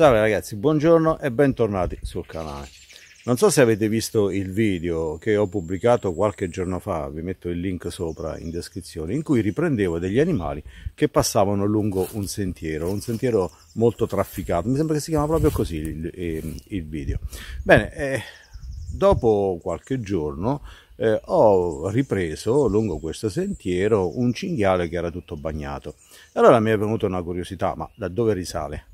Salve ragazzi, buongiorno e bentornati sul canale. Non so se avete visto il video che ho pubblicato qualche giorno fa, vi metto il link sopra in descrizione, in cui riprendevo degli animali che passavano lungo un sentiero, un sentiero molto trafficato, mi sembra che si chiama proprio così il, ehm, il, video. Bene, eh, dopo qualche giorno eh, ho ripreso lungo questo sentiero un cinghiale che era tutto bagnato. Allora mi è venuta una curiosità, ma da dove risale?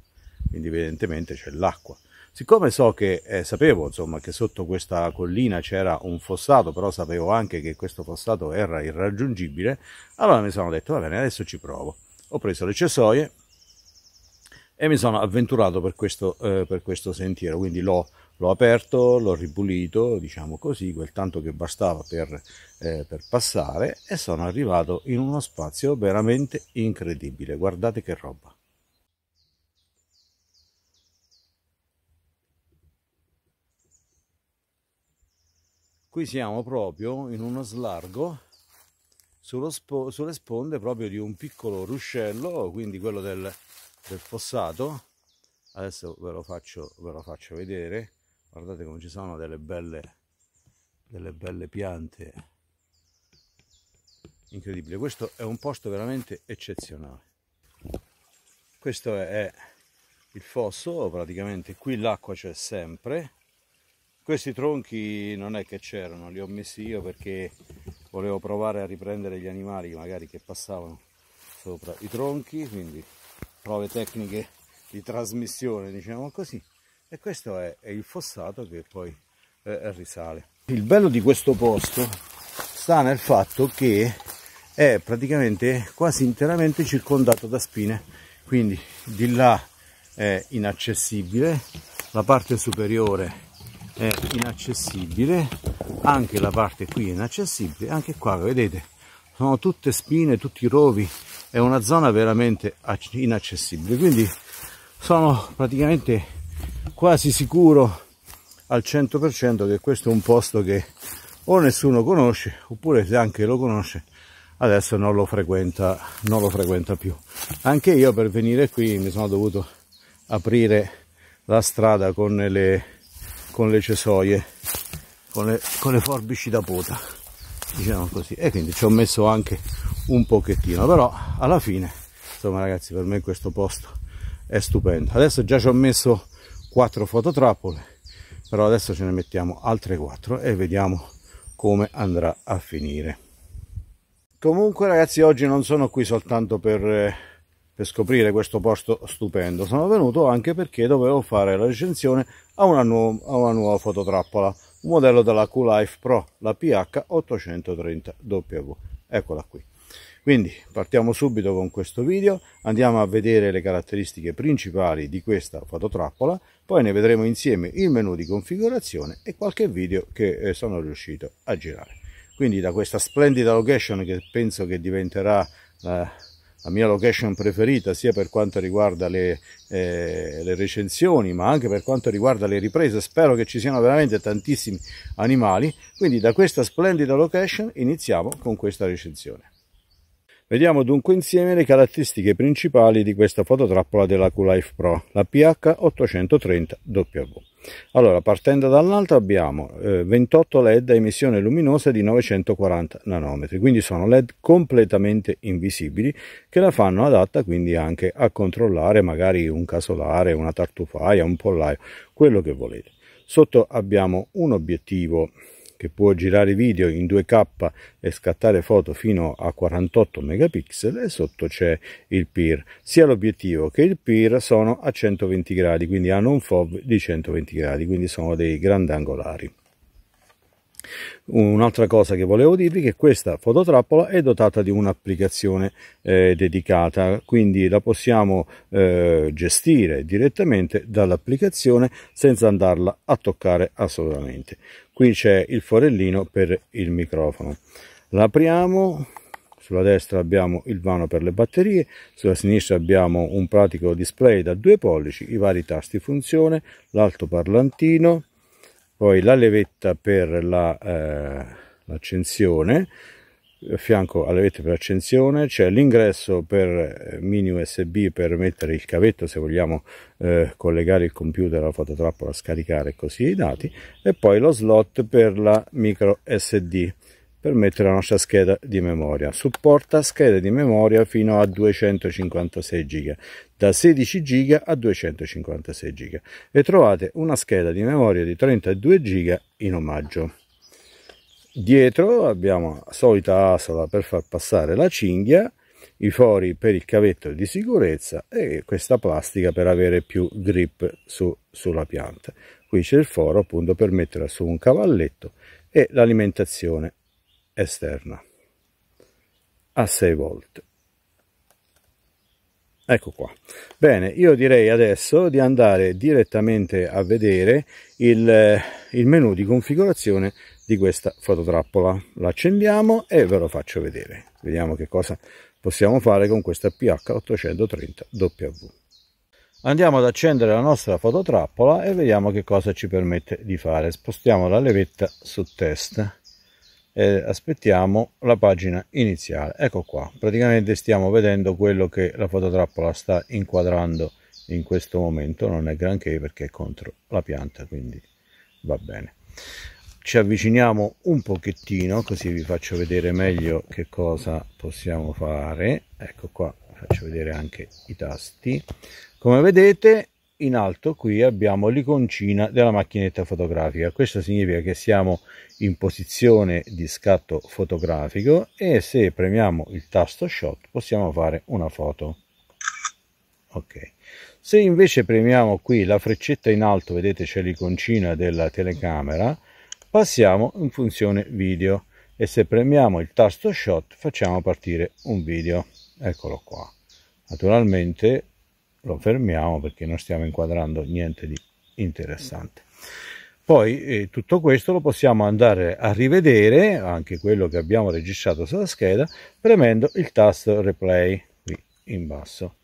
quindi evidentemente c'è l'acqua. Siccome so che eh, sapevo insomma, che sotto questa collina c'era un fossato, però sapevo anche che questo fossato era irraggiungibile, allora mi sono detto va bene, adesso ci provo. Ho preso le cesoie e mi sono avventurato per questo, eh, per questo sentiero, quindi l'ho, l'ho, aperto, l'ho ripulito, diciamo così, quel tanto che bastava per, eh, per passare e sono arrivato in uno spazio veramente incredibile, guardate che roba. qui siamo proprio in uno slargo spo, sulle sponde proprio di un piccolo ruscello, quindi quello del, del fossato. Adesso ve lo, faccio, ve lo, faccio, vedere. Guardate come ci sono delle belle, delle belle piante. Incredibile, questo è un posto veramente eccezionale. Questo è il fosso, praticamente qui l'acqua c'è sempre, questi tronchi non è che c'erano, li ho messi io perché volevo provare a riprendere gli animali magari che passavano sopra i tronchi, quindi prove tecniche di trasmissione, diciamo così. E questo è, è il fossato che poi eh, eh risale. Il bello di questo posto sta nel fatto che è praticamente quasi interamente circondato da spine, quindi di là è inaccessibile, la parte superiore è è inaccessibile anche la parte qui è inaccessibile anche qua vedete sono tutte spine tutti rovi è una zona veramente inaccessibile quindi sono praticamente quasi sicuro al 100% che questo è un posto che o nessuno conosce oppure se anche lo conosce adesso non lo frequenta non lo frequenta più anche io per venire qui mi sono dovuto aprire la strada con le con le cesoie, con le, con le forbici da pota, diciamo così. E quindi ci ho messo anche un pochettino, però alla fine, insomma ragazzi, per me questo posto è stupendo. Adesso già ci ho messo quattro fototrappole, però adesso ce ne mettiamo altre quattro e vediamo come andrà a finire. Comunque ragazzi, oggi non sono qui soltanto per eh, per scoprire questo posto stupendo. Sono venuto anche perché dovevo fare la recensione a una, nu a una nuova fototrappola, un modello della Q-Life Pro, la PH830W. Eccola qui. Quindi partiamo subito con questo video, andiamo a vedere le caratteristiche principali di questa fototrappola, poi ne vedremo insieme il menu di configurazione e qualche video che eh, sono riuscito a girare. Quindi da questa splendida location che penso che diventerà la eh, la mia location preferita sia per quanto riguarda le, eh, le, recensioni ma anche per quanto riguarda le riprese spero che ci siano veramente tantissimi animali quindi da questa splendida location iniziamo con questa recensione Vediamo dunque insieme le caratteristiche principali di questa fototrappola della QLife Pro, la PH830W. Allora, partendo dall'alto abbiamo eh, 28 LED a emissione luminosa di 940 nanometri, quindi sono LED completamente invisibili che la fanno adatta quindi anche a controllare magari un casolare, una tartufaia, un pollaio, quello che volete. Sotto abbiamo un obiettivo che può girare video in 2K e scattare foto fino a 48 megapixel e sotto c'è il PIR. Sia l'obiettivo che il PIR sono a 120 gradi, quindi hanno un FOV di 120 gradi, quindi sono dei grandangolari. Un'altra cosa che volevo dirvi è che questa fototrappola è dotata di un'applicazione eh, dedicata, quindi la possiamo eh, gestire direttamente dall'applicazione senza andarla a toccare assolutamente qui c'è il forellino per il microfono l'apriamo sulla destra abbiamo il vano per le batterie, sulla sinistra abbiamo un pratico display da due pollici, i vari tasti funzione, l'altoparlantino, poi la levetta per l'accensione, la, eh, fianco alle vette per accensione c'è l'ingresso per eh, mini usb per mettere il cavetto se vogliamo eh, collegare il computer alla fototrappola scaricare così i dati e poi lo slot per la micro sd per mettere la nostra scheda di memoria supporta schede di memoria fino a 256 giga da 16 giga a 256 giga e trovate una scheda di memoria di 32 giga in omaggio dietro abbiamo la solita asola per far passare la cinghia i fori per il cavetto di sicurezza e questa plastica per avere più grip su, sulla pianta qui c'è il foro appunto per mettere su un cavalletto e l'alimentazione esterna a 6 volte ecco qua bene io direi adesso di andare direttamente a vedere il, eh, il menu di configurazione di questa fototrappola. L'accendiamo e ve lo faccio vedere. Vediamo che cosa possiamo fare con questa PH830W. Andiamo ad accendere la nostra fototrappola e vediamo che cosa ci permette di fare. Spostiamo la levetta su testa e aspettiamo la pagina iniziale. Ecco qua, praticamente stiamo vedendo quello che la fototrappola sta inquadrando in questo momento, non è granché perché è contro la pianta, quindi va bene ci avviciniamo un pochettino così vi faccio vedere meglio che cosa possiamo fare ecco qua faccio vedere anche i tasti come vedete in alto qui abbiamo l'iconcina della macchinetta fotografica questo significa che siamo in posizione di scatto fotografico e se premiamo il tasto shot possiamo fare una foto ok se invece premiamo qui la freccetta in alto vedete c'è l'iconcina della telecamera passiamo in funzione video e se premiamo il tasto shot facciamo partire un video eccolo qua naturalmente lo fermiamo perché non stiamo inquadrando niente di interessante poi eh, tutto questo lo possiamo andare a rivedere anche quello che abbiamo registrato sulla scheda premendo il tasto replay qui in basso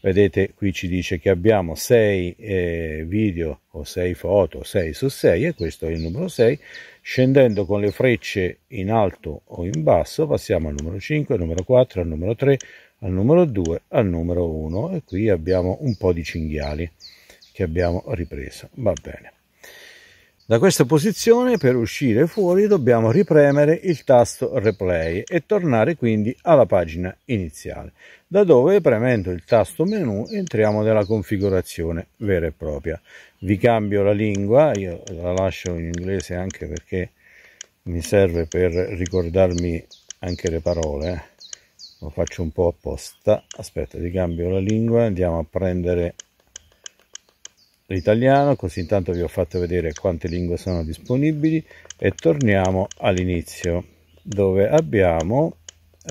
vedete qui ci dice che abbiamo 6 eh, video o 6 foto 6 su 6 e questo è il numero 6 scendendo con le frecce in alto o in basso passiamo al numero 5 al numero 4 al numero 3 al numero 2 al numero 1 e qui abbiamo un po di cinghiali che abbiamo ripreso va bene da questa posizione per uscire fuori dobbiamo ripremere il tasto replay e tornare quindi alla pagina iniziale, da dove premendo il tasto menu entriamo nella configurazione vera e propria. Vi cambio la lingua, io la lascio in inglese anche perché mi serve per ricordarmi anche le parole, eh. lo faccio un po' apposta. Aspetta, vi cambio la lingua, andiamo a prendere l'italiano, così intanto vi ho fatto vedere quante lingue sono disponibili e torniamo all'inizio dove abbiamo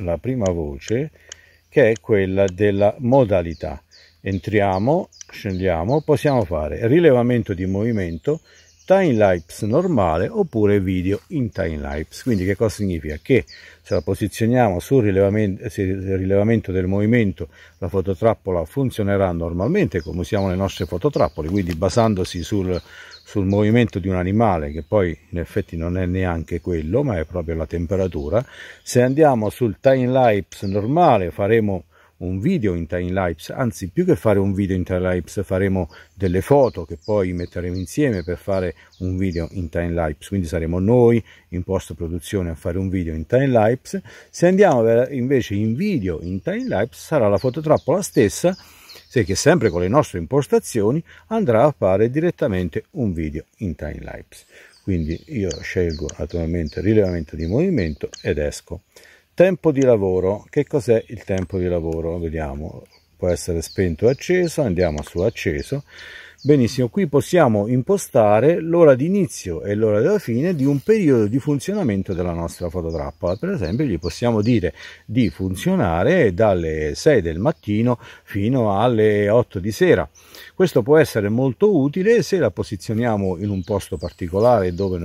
la prima voce che è quella della modalità. Entriamo, scendiamo, possiamo fare rilevamento di movimento timelapse normale oppure video in timelapse. Quindi che cosa significa? Che se la posizioniamo sul rilevamento, rilevamento del movimento la fototrappola funzionerà normalmente come usiamo le nostre fototrappole, quindi basandosi sul, sul movimento di un animale che poi in effetti non è neanche quello ma è proprio la temperatura. Se andiamo sul timelapse normale faremo un video in time lapse, anzi più che fare un video in time lapse faremo delle foto che poi metteremo insieme per fare un video in time lapse, quindi saremo noi in post produzione a fare un video in time lapse. Se andiamo invece in video in time lapse sarà la fototrappola stessa se che sempre con le nostre impostazioni andrà a fare direttamente un video in time lapse. Quindi io scelgo naturalmente rilevamento di movimento ed esco. Tempo di lavoro. Che cos'è il tempo di lavoro? Vediamo. Può essere spento o acceso. Andiamo su acceso. Benissimo, qui possiamo impostare l'ora di inizio e l'ora della fine di un periodo di funzionamento della nostra fototrappola. Per esempio, gli possiamo dire di funzionare dalle 6 del mattino fino alle 8 di sera. Questo può essere molto utile se la posizioniamo in un posto particolare dove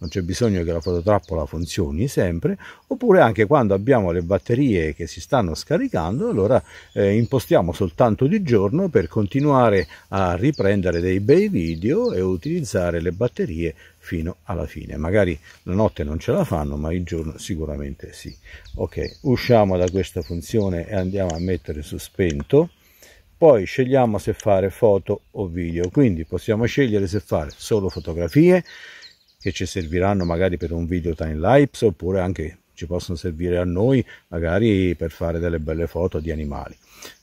non c'è bisogno che la fototrappola funzioni sempre, oppure anche quando abbiamo le batterie che si stanno scaricando, allora eh, impostiamo soltanto di giorno per continuare a riprendere dei bei video e utilizzare le batterie fino alla fine. Magari la notte non ce la fanno, ma il giorno sicuramente sì. Ok, usciamo da questa funzione e andiamo a mettere su spento. Poi scegliamo se fare foto o video, quindi possiamo scegliere se fare solo fotografie, che ci serviranno magari per un video time lapse oppure anche ci possono servire a noi magari per fare delle belle foto di animali.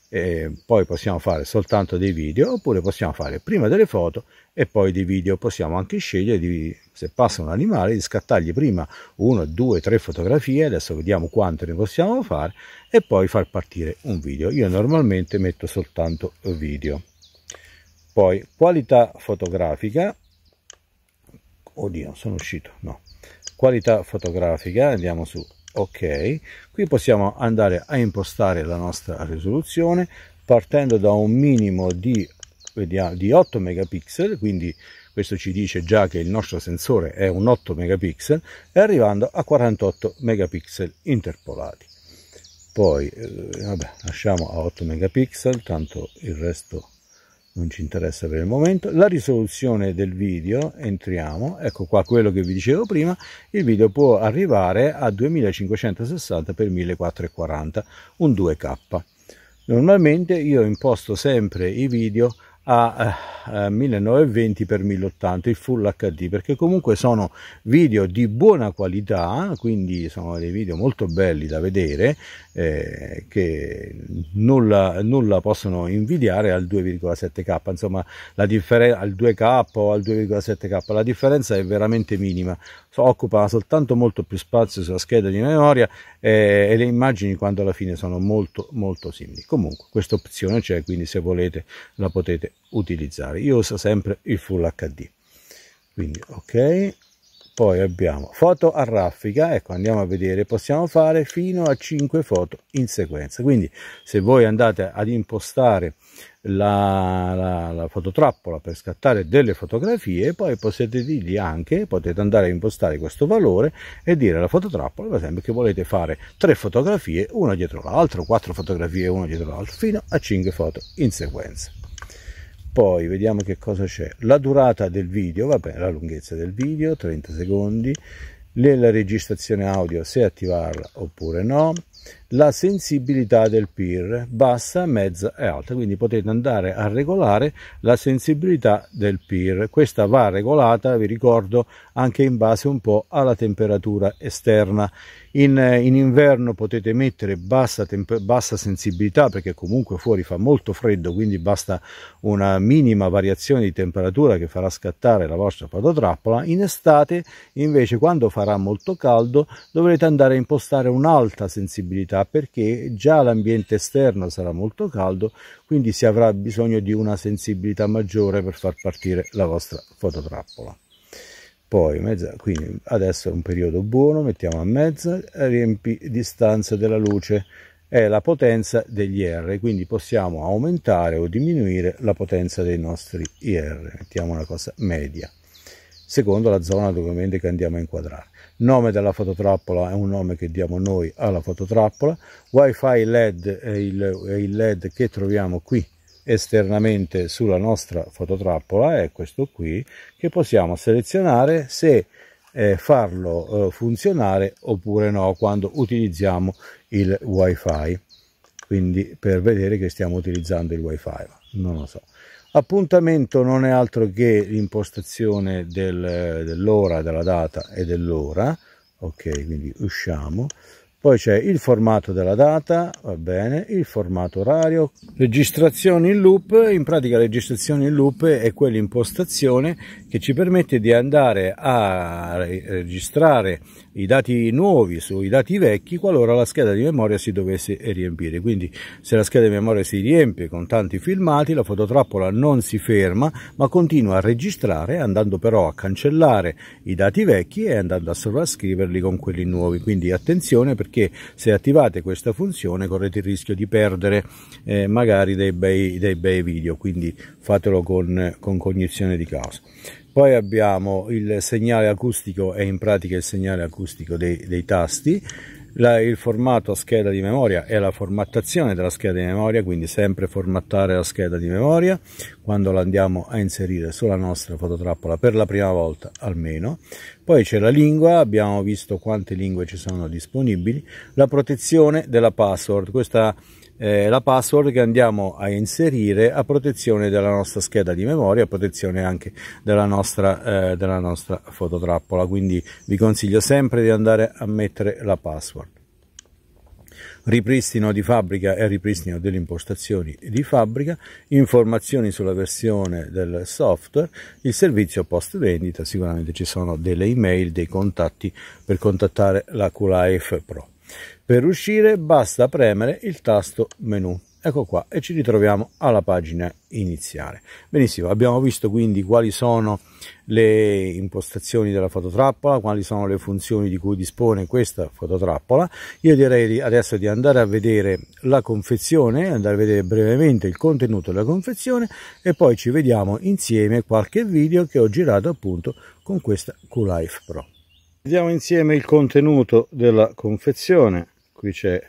E poi possiamo fare soltanto dei video oppure possiamo fare prima delle foto e poi dei video. Possiamo anche scegliere di, se passa un animale di scattargli prima 1, 2, 3 fotografie, adesso vediamo quante ne possiamo fare e poi far partire un video. Io normalmente metto soltanto video. Poi qualità fotografica oddio sono uscito no qualità fotografica andiamo su ok qui possiamo andare a impostare la nostra risoluzione partendo da un minimo di, di 8 megapixel quindi questo ci dice già che il nostro sensore è un 8 megapixel e arrivando a 48 megapixel interpolati poi eh, vabbè, lasciamo a 8 megapixel tanto il resto non ci interessa per il momento la risoluzione del video entriamo ecco qua quello che vi dicevo prima il video può arrivare a 2560 x 1440 un 2k normalmente io imposto sempre i video a, 1920x1080 eh, il full hd perché comunque sono video di buona qualità quindi sono dei video molto belli da vedere eh, che nulla, nulla, possono invidiare al 2,7k insomma la differenza al 2k o al 2,7k la differenza è veramente minima so, occupa soltanto molto più spazio sulla scheda di memoria eh, e le immagini quando alla fine sono molto molto simili comunque questa opzione c'è quindi se volete la potete utilizzare. Io uso sempre il Full HD. Quindi ok, poi abbiamo foto a raffica, ecco andiamo a vedere, possiamo fare fino a 5 foto in sequenza. Quindi se voi andate ad impostare la, la, la fototrappola per scattare delle fotografie, poi potete dirgli anche, potete andare a impostare questo valore e dire alla fototrappola per esempio che volete fare 3 fotografie una dietro l'altra, 4 fotografie una dietro l'altra, fino a 5 foto in sequenza poi vediamo che cosa c'è la durata del video vabbè la lunghezza del video 30 secondi la registrazione audio se attivarla oppure no la sensibilità del PIR, bassa, mezza e alta, quindi potete andare a regolare la sensibilità del PIR. Questa va regolata, vi ricordo, anche in base un po' alla temperatura esterna. In, in inverno potete mettere bassa, bassa sensibilità perché comunque fuori fa molto freddo, quindi basta una minima variazione di temperatura che farà scattare la vostra patotrappola. In estate invece quando farà molto caldo dovrete andare a impostare un'alta sensibilità umidità perché già l'ambiente esterno sarà molto caldo quindi si avrà bisogno di una sensibilità maggiore per far partire la vostra fototrappola poi mezza, quindi adesso è un periodo buono mettiamo a mezza riempi distanza della luce è la potenza degli R quindi possiamo aumentare o diminuire la potenza dei nostri IR mettiamo una cosa media secondo la zona dove che andiamo a inquadrare nome della fototrappola è un nome che diamo noi alla fototrappola, wifi led è il, è il led che troviamo qui esternamente sulla nostra fototrappola, è questo qui, che possiamo selezionare se eh, farlo eh, funzionare oppure no quando utilizziamo il wifi, quindi per vedere che stiamo utilizzando il wifi, non lo so. Appuntamento non è altro che l'impostazione del, dell'ora, della data e dell'ora, ok, quindi usciamo. Poi c'è il formato della data, va bene, il formato orario, registrazione in loop, in pratica registrazione in loop è quell'impostazione che ci permette di andare a registrare i dati nuovi sui dati vecchi qualora la scheda di memoria si dovesse riempire. Quindi se la scheda di memoria si riempie con tanti filmati, la fototrappola non si ferma ma continua a registrare andando però a cancellare i dati vecchi e andando a sovrascriverli con quelli nuovi. Quindi attenzione perché se attivate questa funzione correte il rischio di perdere eh, magari dei bei, dei bei, video, quindi fatelo con, con cognizione di causa poi abbiamo il segnale acustico è in pratica il segnale acustico dei, dei tasti la, il formato a scheda di memoria e la formattazione della scheda di memoria quindi sempre formattare la scheda di memoria quando la andiamo a inserire sulla nostra fototrappola per la prima volta almeno poi c'è la lingua abbiamo visto quante lingue ci sono disponibili la protezione della password questa eh, la password che andiamo a inserire a protezione della nostra scheda di memoria, a protezione anche della nostra, eh, della nostra fototrappola, quindi vi consiglio sempre di andare a mettere la password. Ripristino di fabbrica e ripristino delle impostazioni di fabbrica, informazioni sulla versione del software, il servizio post vendita, sicuramente ci sono delle email, dei contatti per contattare la QLife Pro. Per uscire basta premere il tasto menu. Ecco qua e ci ritroviamo alla pagina iniziale. Benissimo, abbiamo visto quindi quali sono le impostazioni della fototrappola, quali sono le funzioni di cui dispone questa fototrappola. Io direi adesso di andare a vedere la confezione, andare a vedere brevemente il contenuto della confezione e poi ci vediamo insieme qualche video che ho girato appunto con questa QLife Pro. Vediamo insieme il contenuto della confezione. Qui c'è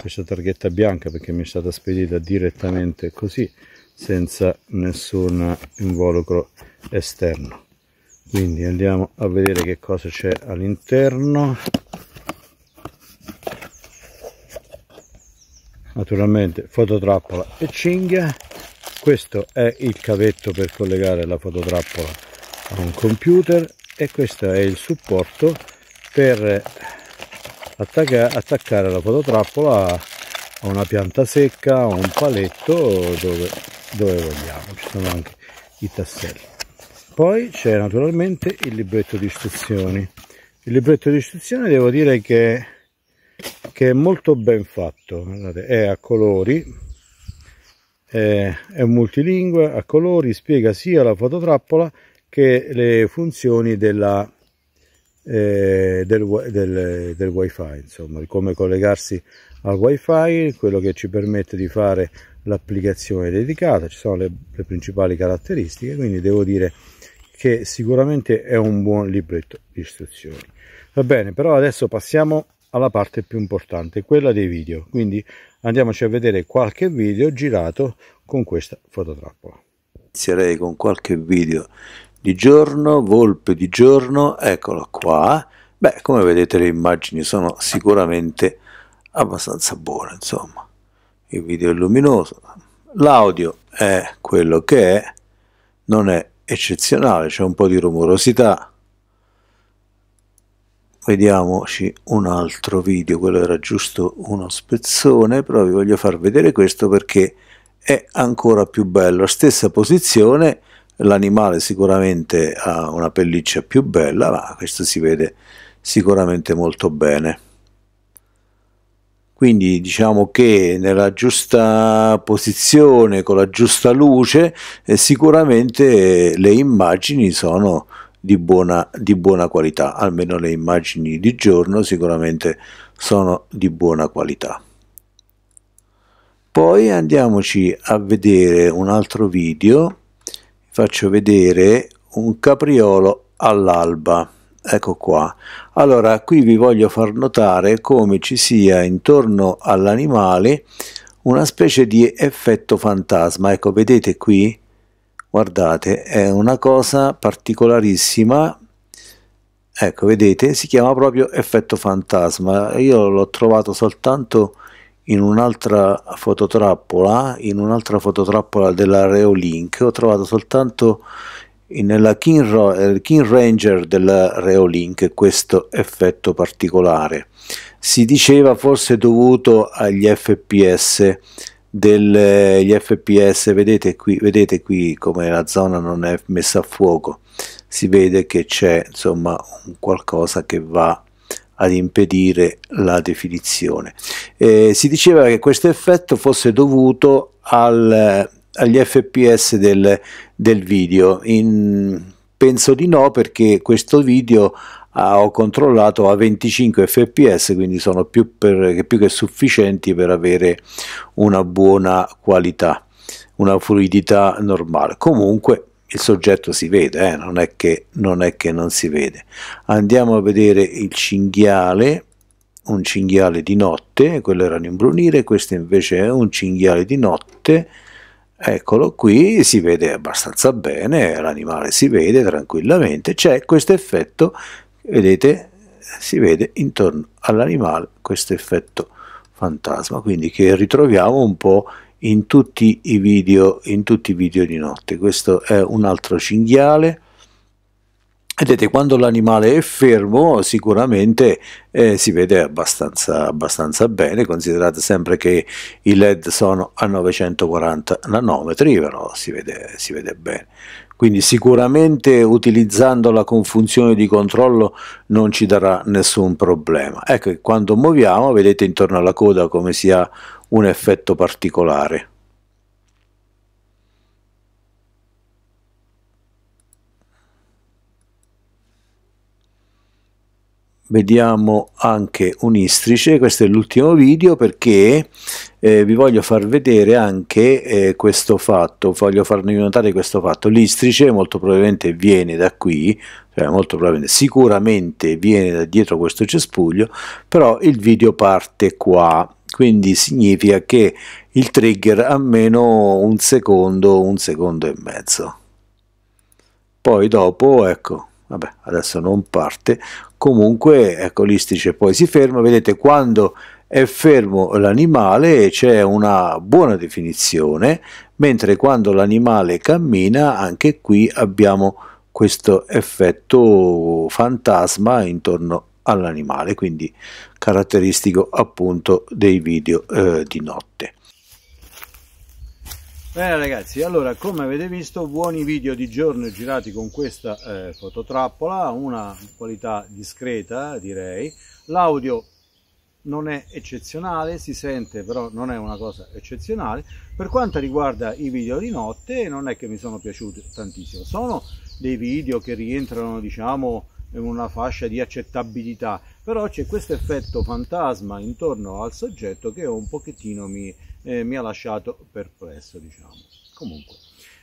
questa targhetta bianca perché mi è stata spedita direttamente così, senza nessun involucro esterno. Quindi andiamo a vedere che cosa c'è all'interno. Naturalmente fototrappola e cinghia. Questo è il cavetto per collegare la fototrappola a un computer e questo è il supporto per attaccare la fototrappola a una pianta secca, a un paletto dove, dove vogliamo, ci sono anche i tasselli. Poi c'è naturalmente il libretto di istruzioni. Il libretto di istruzioni devo dire che, che è molto ben fatto, Guardate, è a colori, è, è multilingue, a colori, spiega sia la fototrappola che le funzioni della, eh, del, del, del, wifi insomma come collegarsi al wifi quello che ci permette di fare l'applicazione dedicata ci sono le, le principali caratteristiche quindi devo dire che sicuramente è un buon libretto di istruzioni va bene però adesso passiamo alla parte più importante quella dei video quindi andiamoci a vedere qualche video girato con questa fototrappola inizierei con qualche video di giorno, volpe di giorno, eccolo qua. Beh, come vedete le immagini sono sicuramente abbastanza buone, insomma. Il video è luminoso, l'audio è quello che è, non è eccezionale, c'è un po' di rumorosità. Vediamoci un altro video, quello era giusto uno spezzone, però vi voglio far vedere questo perché è ancora più bello. Stessa posizione, l'animale sicuramente ha una pelliccia più bella, ma questo si vede sicuramente molto bene. Quindi diciamo che nella giusta posizione, con la giusta luce, eh, sicuramente le immagini sono di buona, di buona qualità, almeno le immagini di giorno sicuramente sono di buona qualità. Poi andiamoci a vedere un altro video faccio vedere un capriolo all'alba ecco qua allora qui vi voglio far notare come ci sia intorno all'animale una specie di effetto fantasma ecco vedete qui guardate è una cosa particolarissima ecco vedete si chiama proprio effetto fantasma io l'ho trovato soltanto in un'altra fototrappola, in un'altra fototrappola della Reolink, ho trovato soltanto nella King, eh, King Ranger della Reolink questo effetto particolare. Si diceva fosse dovuto agli FPS degli fps vedete qui vedete qui come la zona non è messa a fuoco si vede che c'è insomma qualcosa che va ad impedire la definizione. Eh, si diceva che questo effetto fosse dovuto al, agli fps del, del video, In, penso di no perché questo video ha, ho controllato a 25 fps quindi sono più, per, più che sufficienti per avere una buona qualità una fluidità normale comunque il soggetto si vede, eh? non, è che, non è che non si vede. Andiamo a vedere il cinghiale, un cinghiale di notte, quello era un imbrunire, questo invece è un cinghiale di notte, eccolo qui, si vede abbastanza bene, l'animale si vede tranquillamente, c'è questo effetto, vedete, si vede intorno all'animale questo effetto fantasma, quindi che ritroviamo un po' in tutti i video, in tutti i video di notte. Questo è un altro cinghiale. Vedete, quando l'animale è fermo sicuramente eh, si vede abbastanza, abbastanza, bene, considerate sempre che i LED sono a 940 nanometri, però si vede, si vede bene. Quindi sicuramente utilizzandola con funzione di controllo non ci darà nessun problema. Ecco, quando muoviamo vedete intorno alla coda come si ha un effetto particolare. vediamo anche un istrice questo è l'ultimo video perché eh, vi voglio far vedere anche eh, questo fatto voglio farvi notare questo fatto l'istrice molto probabilmente viene da qui cioè molto probabilmente sicuramente viene da dietro questo cespuglio però il video parte qua quindi significa che il trigger ha meno un secondo, un secondo e mezzo. Poi dopo, ecco, vabbè, adesso non parte, comunque, ecco, l'istice poi si ferma, vedete quando è fermo l'animale c'è una buona definizione, mentre quando l'animale cammina anche qui abbiamo questo effetto fantasma intorno all'animale, quindi caratteristico appunto dei video eh, di notte. Bene ragazzi, allora come avete visto buoni video di giorno girati con questa eh, fototrappola, una qualità discreta direi, l'audio non è eccezionale, si sente però non è una cosa eccezionale, per quanto riguarda i video di notte non è che mi sono piaciuti tantissimo, sono dei video che rientrano diciamo una fascia di accettabilità, però c'è questo effetto fantasma intorno al soggetto che un pochettino mi, eh, mi ha lasciato perplesso, diciamo. Comunque.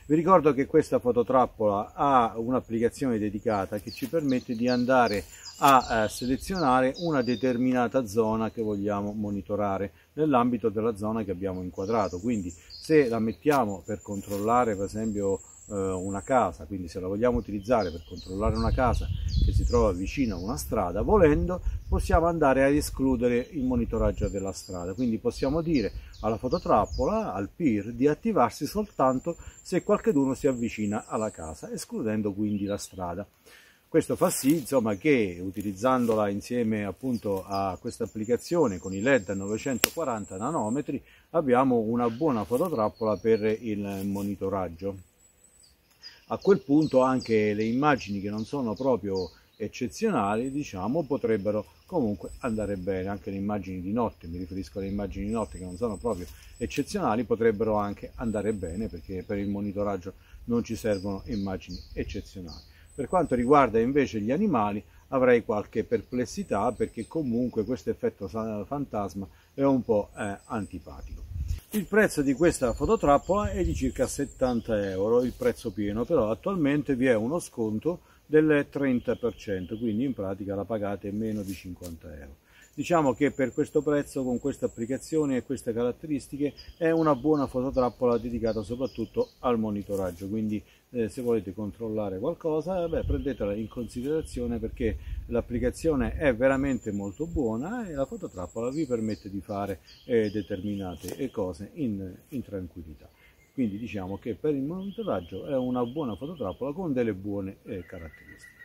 Vi ricordo che questa fototrappola ha un'applicazione dedicata che ci permette di andare a eh, selezionare una determinata zona che vogliamo monitorare nell'ambito della zona che abbiamo inquadrato. Quindi se la mettiamo per controllare per esempio eh, una casa, quindi se la vogliamo utilizzare per controllare una casa che si trova vicino a una strada, volendo possiamo andare ad escludere il monitoraggio della strada, quindi possiamo dire alla fototrappola, al PIR, di attivarsi soltanto se qualcheduno si avvicina alla casa, escludendo quindi la strada. Questo fa sì insomma, che utilizzandola insieme appunto a questa applicazione con i LED a 940 nanometri abbiamo una buona fototrappola per il monitoraggio a quel punto anche le immagini che non sono proprio eccezionali diciamo potrebbero comunque andare bene anche le immagini di notte mi riferisco alle immagini di notte che non sono proprio eccezionali potrebbero anche andare bene perché per il monitoraggio non ci servono immagini eccezionali per quanto riguarda invece gli animali avrei qualche perplessità perché comunque questo effetto fantasma è un po' eh, antipatico il prezzo di questa fototrappola è di circa 70 euro, il prezzo pieno, però attualmente vi è uno sconto del 30%, quindi in pratica la pagate meno di 50 euro. Diciamo che per questo prezzo, con questa applicazione e queste caratteristiche, è una buona fototrappola dedicata soprattutto al monitoraggio, quindi eh, se volete controllare qualcosa eh, beh, prendetela in considerazione perché l'applicazione è veramente molto buona e la fototrappola vi permette di fare eh, determinate eh, cose in, in tranquillità quindi diciamo che per il monitoraggio è una buona fototrappola con delle buone eh, caratteristiche.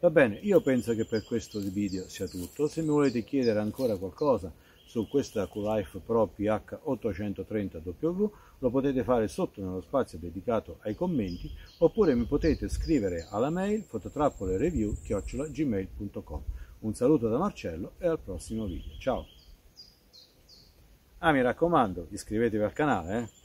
Va bene, io penso che per questo video sia tutto. Se mi volete chiedere ancora qualcosa su questa QLife Pro PH830W lo potete fare sotto nello spazio dedicato ai commenti oppure mi potete scrivere alla mail fototrappolereview.gmail.com Un saluto da Marcello e al prossimo video. Ciao! Ah mi raccomando iscrivetevi al canale eh?